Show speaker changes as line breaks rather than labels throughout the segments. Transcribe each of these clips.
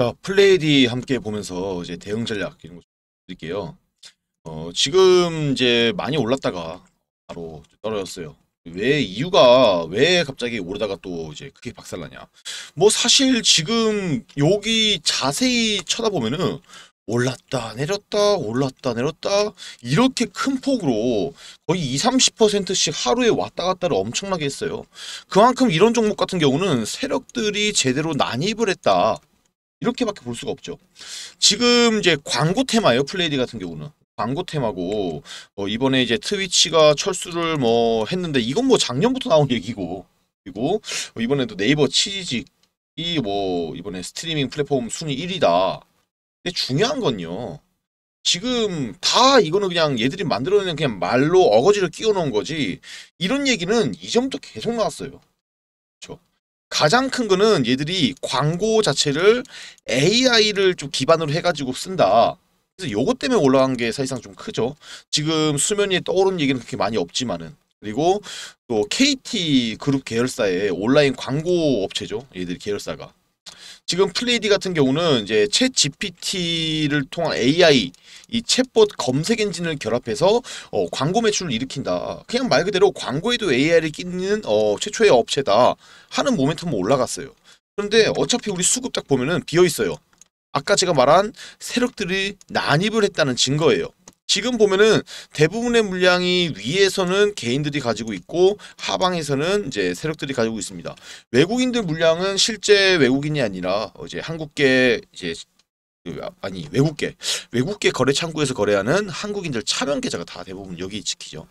자, 플레이디 함께 보면서 이제 대응 전략 이런 거 드릴게요. 어, 지금 이제 많이 올랐다가 바로 떨어졌어요. 왜 이유가 왜 갑자기 오르다가 또 이제 크게 박살나냐. 뭐 사실 지금 여기 자세히 쳐다보면은 올랐다 내렸다 올랐다 내렸다 이렇게 큰 폭으로 거의 20, 30%씩 하루에 왔다 갔다를 엄청나게 했어요. 그만큼 이런 종목 같은 경우는 세력들이 제대로 난입을 했다. 이렇게밖에 볼 수가 없죠. 지금 이제 광고 테마예요. 플레이디 같은 경우는. 광고 테마고 어, 이번에 이제 트위치가 철수를 뭐 했는데 이건 뭐 작년부터 나온 얘기고 그리고 뭐 이번에도 네이버 치직이 뭐 이번에 스트리밍 플랫폼 순위 1위다. 근데 중요한 건요. 지금 다 이거는 그냥 얘들이 만들어낸 그냥 말로 어거지를 끼워 놓은 거지 이런 얘기는 이전부터 계속 나왔어요. 그렇죠. 가장 큰 거는 얘들이 광고 자체를 AI를 좀 기반으로 해가지고 쓴다. 그래서 요것 때문에 올라간 게 사실상 좀 크죠. 지금 수면 위에 떠오른 얘기는 그렇게 많이 없지만은. 그리고 또 KT 그룹 계열사의 온라인 광고 업체죠. 얘들 계열사가. 지금 플레이디 같은 경우는 이제 챗 GPT를 통한 AI 이 챗봇 검색 엔진을 결합해서 어, 광고 매출을 일으킨다. 그냥 말 그대로 광고에도 AI를 끼는 어, 최초의 업체다 하는 모멘텀은 올라갔어요. 그런데 어차피 우리 수급 딱 보면은 비어 있어요. 아까 제가 말한 세력들이 난입을 했다는 증거예요. 지금 보면은 대부분의 물량이 위에서는 개인들이 가지고 있고 하방에서는 이제 세력들이 가지고 있습니다. 외국인들 물량은 실제 외국인이 아니라 이제 한국계 이제 그 아, 아니 외국계 외국계 거래 창구에서 거래하는 한국인들 차명 계좌가 다 대부분 여기 지키죠.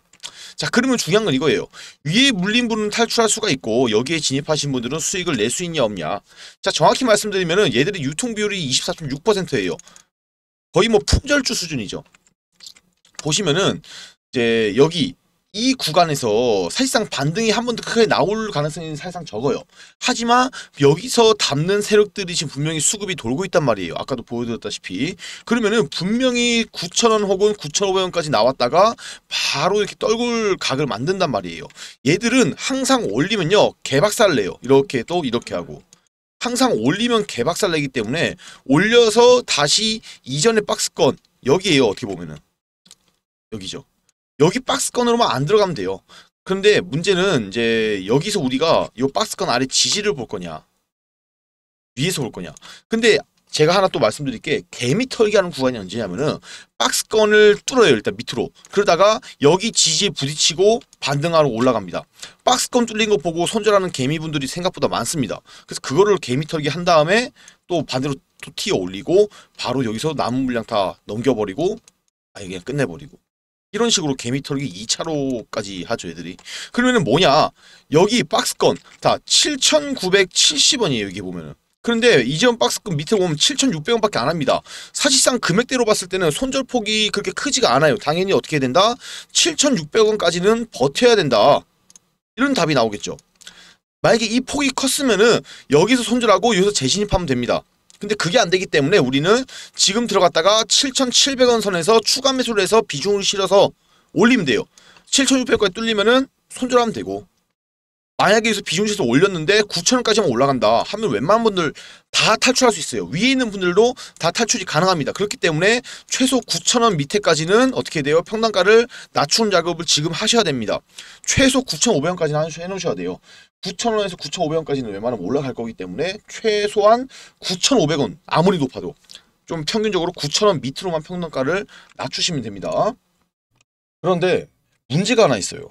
자 그러면 중요한 건 이거예요. 위에 물린 분은 탈출할 수가 있고 여기에 진입하신 분들은 수익을 낼 수 있냐 없냐. 자 정확히 말씀드리면은 얘들의 유통 비율이 24.6%예요. 거의 뭐 품절주 수준이죠. 보시면은 이제 여기 이 구간에서 사실상 반등이 한 번 더 크게 나올 가능성이 사실상 적어요. 하지만 여기서 담는 세력들이 지금 분명히 수급이 돌고 있단 말이에요. 아까도 보여드렸다시피. 그러면은 분명히 9천원 혹은 9,500원까지 나왔다가 바로 이렇게 떨굴 각을 만든단 말이에요. 얘들은 항상 올리면요. 개박살 내요. 이렇게 또 이렇게 하고. 항상 올리면 개박살 내기 때문에 올려서 다시 이전의 박스권 여기에요. 어떻게 보면은. 여기죠. 여기 박스권으로만 안 들어가면 돼요. 근데 문제는 이제 여기서 우리가 이 박스권 아래 지지를 볼 거냐 위에서 볼 거냐 근데 제가 하나 또 말씀드릴 게 개미 털기 하는 구간이 언제냐면은 박스권을 뚫어요 일단 밑으로 그러다가 여기 지지에 부딪히고 반등하러 올라갑니다 박스권 뚫린 거 보고 손절하는 개미분들이 생각보다 많습니다 그래서 그거를 개미 털기 한 다음에 또 반대로 또 튀어 올리고 바로 여기서 남은 물량 다 넘겨버리고 아 이게 끝내버리고 이런 식으로 개미털기 2차로까지 하죠 애들이 그러면은 뭐냐 여기 박스권 다 7,970원이에요 여기 보면은 그런데 이재원 박스권 밑에 보면 7,600원 밖에 안 합니다 사실상 금액대로 봤을 때는 손절폭이 그렇게 크지가 않아요 당연히 어떻게 해야 된다 7,600원까지는 버텨야 된다 이런 답이 나오겠죠 만약에 이 폭이 컸으면은 여기서 손절하고 여기서 재진입하면 됩니다 근데 그게 안 되기 때문에 우리는 지금 들어갔다가 7,700원 선에서 추가 매수를 해서 비중을 실어서 올리면 돼요. 7,600원에 뚫리면은 손절하면 되고 만약에 여기서 비중시에서 올렸는데 9천원까지만 올라간다 하면 웬만한 분들 다 탈출할 수 있어요. 위에 있는 분들도 다 탈출이 가능합니다. 그렇기 때문에 최소 9천원 밑에까지는 어떻게 돼요? 평단가를 낮추는 작업을 지금 하셔야 됩니다. 최소 9,500원까지는 해놓으셔야 돼요. 9천원에서 9,500원까지는 웬만하면 올라갈 거기 때문에 최소한 9,500원 아무리 높아도 좀 평균적으로 9천원 밑으로만 평단가를 낮추시면 됩니다. 그런데 문제가 하나 있어요.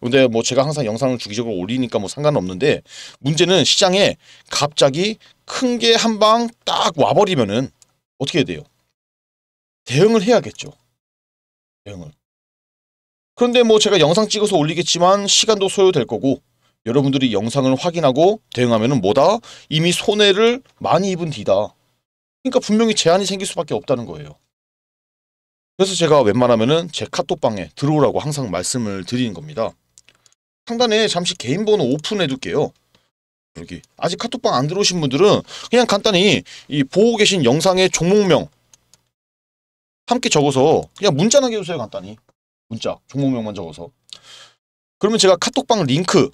근데 뭐 제가 항상 영상을 주기적으로 올리니까 뭐 상관없는데 문제는 시장에 갑자기 큰 게 한 방 딱 와버리면은 어떻게 돼요? 대응을 해야겠죠. 대응을. 그런데 뭐 제가 영상 찍어서 올리겠지만 시간도 소요될 거고 여러분들이 영상을 확인하고 대응하면은 뭐다? 이미 손해를 많이 입은 뒤다. 그러니까 분명히 제한이 생길 수밖에 없다는 거예요. 그래서 제가 웬만하면은 제 카톡방에 들어오라고 항상 말씀을 드리는 겁니다. 상단에 잠시 개인 번호 오픈해 둘게요. 여기 아직 카톡방 안 들어오신 분들은 그냥 간단히 이 보고 계신 영상의 종목명 함께 적어서 그냥 문자나게 해주세요 간단히 문자 종목명만 적어서 그러면 제가 카톡방 링크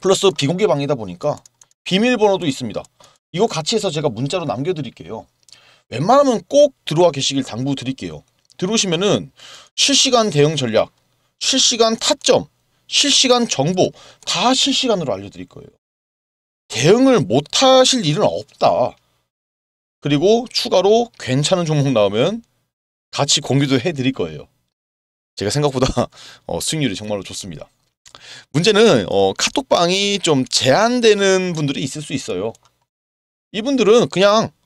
플러스 비공개 방이다 보니까 비밀번호도 있습니다 이거 같이 해서 제가 문자로 남겨드릴게요 웬만하면 꼭 들어와 계시길 당부드릴게요 들어오시면은 실시간 대응 전략, 실시간 타점, 실시간 정보 다 실시간으로 알려드릴 거예요. 대응을 못하실 일은 없다. 그리고 추가로 괜찮은 종목 나오면 같이 공유도 해드릴 거예요. 제가 생각보다 어, 수익률이 정말로 좋습니다. 문제는 어, 카톡방이 좀 제한되는 분들이 있을 수 있어요. 이분들은 그냥